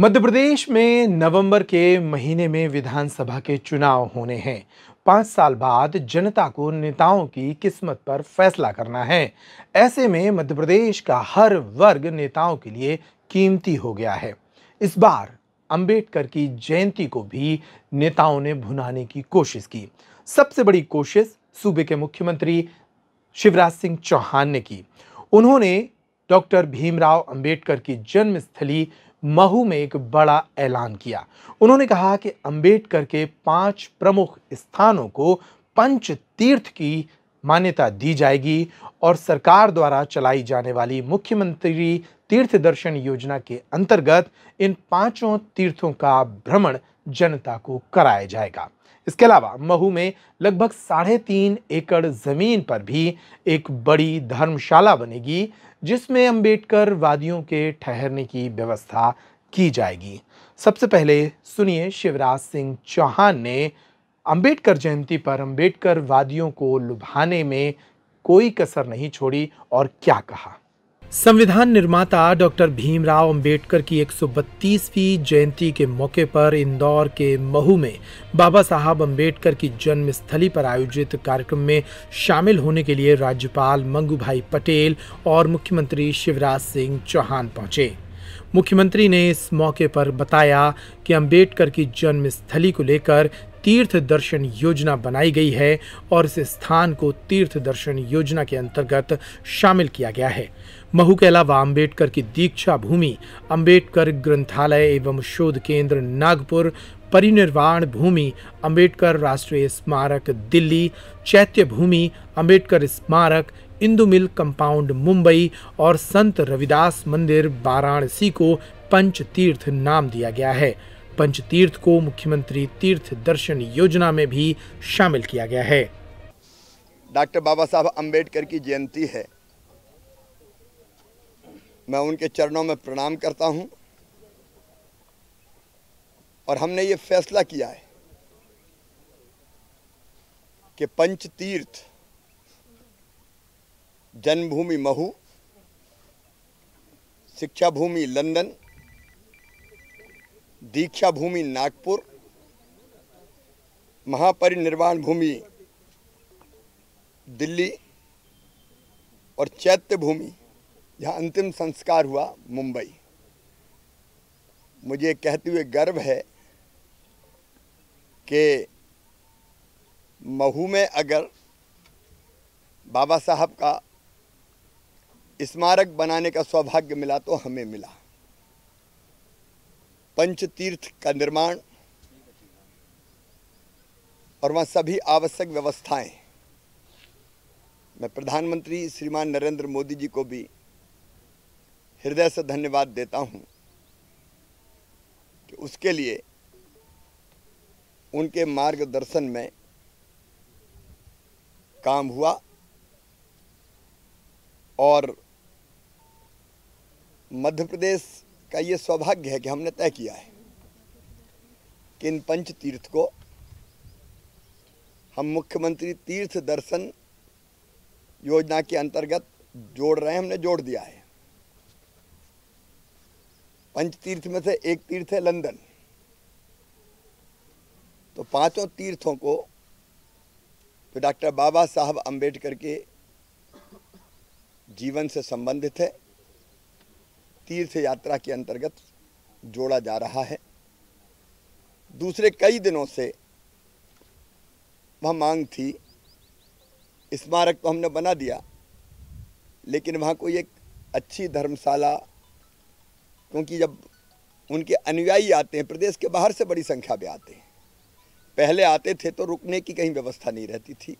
मध्य प्रदेश में नवंबर के महीने में विधानसभा के चुनाव होने हैं पाँच साल बाद जनता को नेताओं की किस्मत पर फैसला करना है ऐसे में मध्य प्रदेश का हर वर्ग नेताओं के लिए कीमती हो गया है इस बार अंबेडकर की जयंती को भी नेताओं ने भुनाने की कोशिश की सबसे बड़ी कोशिश सूबे के मुख्यमंत्री शिवराज सिंह चौहान ने की उन्होंने डॉक्टर भीमराव अंबेडकर की जन्मस्थली महू में एक बड़ा ऐलान किया उन्होंने कहा कि अंबेडकर के पांच प्रमुख स्थानों को पंच तीर्थ की मान्यता दी जाएगी और सरकार द्वारा चलाई जाने वाली मुख्यमंत्री तीर्थ दर्शन योजना के अंतर्गत इन पांचों तीर्थों का भ्रमण जनता को कराया जाएगा इसके अलावा महू में लगभग साढ़े तीन एकड़ ज़मीन पर भी एक बड़ी धर्मशाला बनेगी जिसमें अंबेडकर वादियों के ठहरने की व्यवस्था की जाएगी सबसे पहले सुनिए शिवराज सिंह चौहान ने अंबेडकर जयंती पर अंबेडकर वादियों को लुभाने में कोई कसर नहीं छोड़ी और क्या कहा संविधान निर्माता डॉक्टर भीमराव अंबेडकर की 132वीं जयंती के मौके पर इंदौर के महू में बाबा साहब अंबेडकर की जन्मस्थली पर आयोजित कार्यक्रम में शामिल होने के लिए राज्यपाल मंगूभाई पटेल और मुख्यमंत्री शिवराज सिंह चौहान पहुंचे मुख्यमंत्री ने इस मौके पर बताया कि अंबेडकर की जन्मस्थली को लेकर तीर्थ दर्शन योजना बनाई गई है और इस स्थान को तीर्थ दर्शन योजना के अंतर्गत शामिल किया गया है महू के अलावा अम्बेडकर की दीक्षा भूमि अम्बेडकर ग्रंथालय एवं शोध केंद्र नागपुर परिनिर्वाण भूमि अम्बेडकर राष्ट्रीय स्मारक दिल्ली चैत्य भूमि अम्बेडकर स्मारक इंदु मिल कंपाउंड मुंबई और संत रविदास मंदिर वाराणसी को पंच तीर्थ नाम दिया गया है पंचतीर्थ को मुख्यमंत्री तीर्थ दर्शन योजना में भी शामिल किया गया है डॉक्टर बाबा साहब अम्बेडकर की जयंती है मैं उनके चरणों में प्रणाम करता हूं और हमने ये फैसला किया है कि पंचतीर्थ जन्मभूमि महू शिक्षा भूमि लंदन दीक्षा भूमि नागपुर महापरिनिर्वाण भूमि दिल्ली और चैत्य भूमि जहाँ अंतिम संस्कार हुआ मुंबई मुझे कहते हुए गर्व है कि महू में अगर बाबा साहब का स्मारक बनाने का सौभाग्य मिला तो हमें मिला पंचतीर्थ का निर्माण और वहाँ सभी आवश्यक व्यवस्थाएं मैं प्रधानमंत्री श्रीमान नरेंद्र मोदी जी को भी हृदय से धन्यवाद देता हूँ कि उसके लिए उनके मार्गदर्शन में काम हुआ और मध्य प्रदेश का ये सौभाग्य है कि हमने तय किया है कि इन पंच तीर्थ को हम मुख्यमंत्री तीर्थ दर्शन योजना के अंतर्गत जोड़ रहे हैं हमने जोड़ दिया है पंच तीर्थ में से एक तीर्थ है लंदन तो पांचों तीर्थों को जो डॉक्टर बाबा साहब अंबेडकर के जीवन से संबंधित है तीर्थ यात्रा के अंतर्गत जोड़ा जा रहा है दूसरे कई दिनों से वह मांग थी स्मारक तो हमने बना दिया लेकिन वहाँ कोई एक अच्छी धर्मशाला क्योंकि जब उनके अनुयायी आते हैं प्रदेश के बाहर से बड़ी संख्या में आते हैं पहले आते थे तो रुकने की कहीं व्यवस्था नहीं रहती थी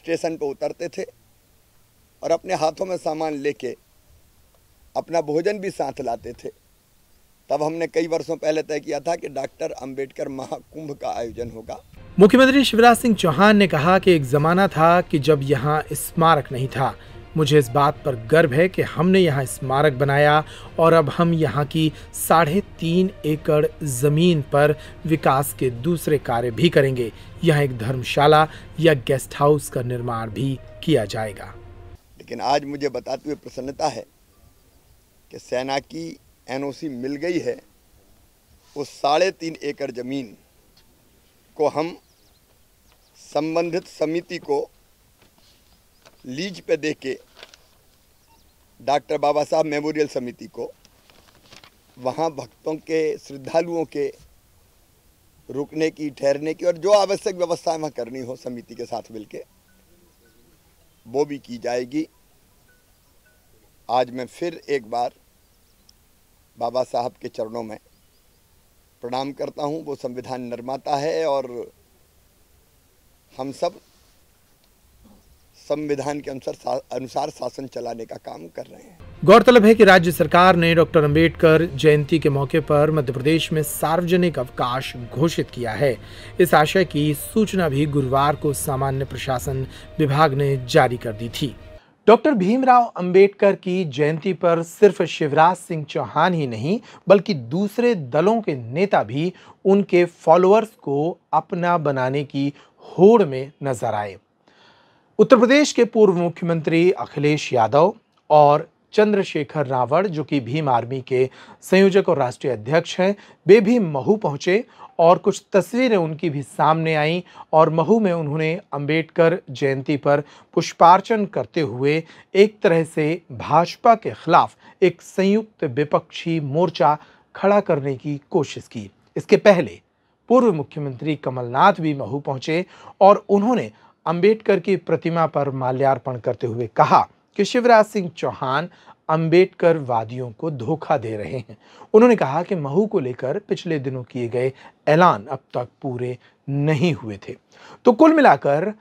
स्टेशन पर उतरते थे और अपने हाथों में सामान लेके अपना भोजन भी साथ लाते थे तब हमने कई वर्षों पहले तय किया था कि डॉक्टर अंबेडकर महाकुंभ का आयोजन होगा मुख्यमंत्री शिवराज सिंह चौहान ने कहा कि एक जमाना था कि जब यहाँ स्मारक नहीं था मुझे इस बात पर गर्व है कि हमने यहाँ स्मारक बनाया और अब हम यहाँ की साढ़े तीन एकड़ ज़मीन पर विकास के दूसरे कार्य भी करेंगे यहाँ एक धर्मशाला या गेस्ट हाउस का निर्माण भी किया जाएगा लेकिन आज मुझे बताते हुए प्रसन्नता है कि सेना की एनओसी मिल गई है उस साढ़े तीन एकड़ ज़मीन को हम संबंधित समिति को लीज पे दे के डॉक्टर बाबा साहब मेमोरियल समिति को वहाँ भक्तों के श्रद्धालुओं के रुकने की ठहरने की और जो आवश्यक व्यवस्थाएं वहाँ करनी हो समिति के साथ मिलके वो भी की जाएगी आज मैं फिर एक बार बाबा साहब के चरणों में प्रणाम करता हूँ वो संविधान निर्माता है और हम सब संविधान के अनुसार अनुसार शासन चलाने का काम कर रहे हैं गौरतलब है कि राज्य सरकार ने डॉक्टर अंबेडकर जयंती के मौके पर मध्य प्रदेश में सार्वजनिक अवकाश घोषित किया है इस आशय की सूचना भी गुरुवार को सामान्य प्रशासन विभाग ने जारी कर दी थी डॉक्टर भीमराव अंबेडकर की जयंती पर सिर्फ शिवराज सिंह चौहान ही नहीं बल्कि दूसरे दलों के नेता भी उनके फॉलोअर्स को अपना बनाने की होड़ में नजर आए उत्तर प्रदेश के पूर्व मुख्यमंत्री अखिलेश यादव और चंद्रशेखर रावण जो कि भीम आर्मी के संयोजक और राष्ट्रीय अध्यक्ष हैं वे भी महू पहुंचे और कुछ तस्वीरें उनकी भी सामने आईं और महू में उन्होंने अंबेडकर जयंती पर पुष्पार्चन करते हुए एक तरह से भाजपा के खिलाफ एक संयुक्त विपक्षी मोर्चा खड़ा करने की कोशिश की इसके पहले पूर्व मुख्यमंत्री कमलनाथ भी महू पहुंचे और उन्होंने अंबेडकर की प्रतिमा पर माल्यार्पण करते हुए कहा कि शिवराज सिंह चौहान अंबेडकर वादियों को धोखा दे रहे हैं उन्होंने कहा कि महू को लेकर पिछले दिनों किए गए ऐलान अब तक पूरे नहीं हुए थे तो कुल मिलाकर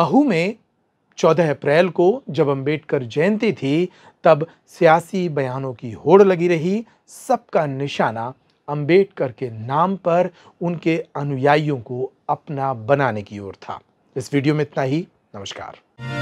महू में 14 अप्रैल को जब अंबेडकर जयंती थी तब सियासी बयानों की होड़ लगी रही सबका निशाना अंबेडकर के नाम पर उनके अनुयायियों को अपना बनाने की ओर था इस वीडियो में इतना ही नमस्कार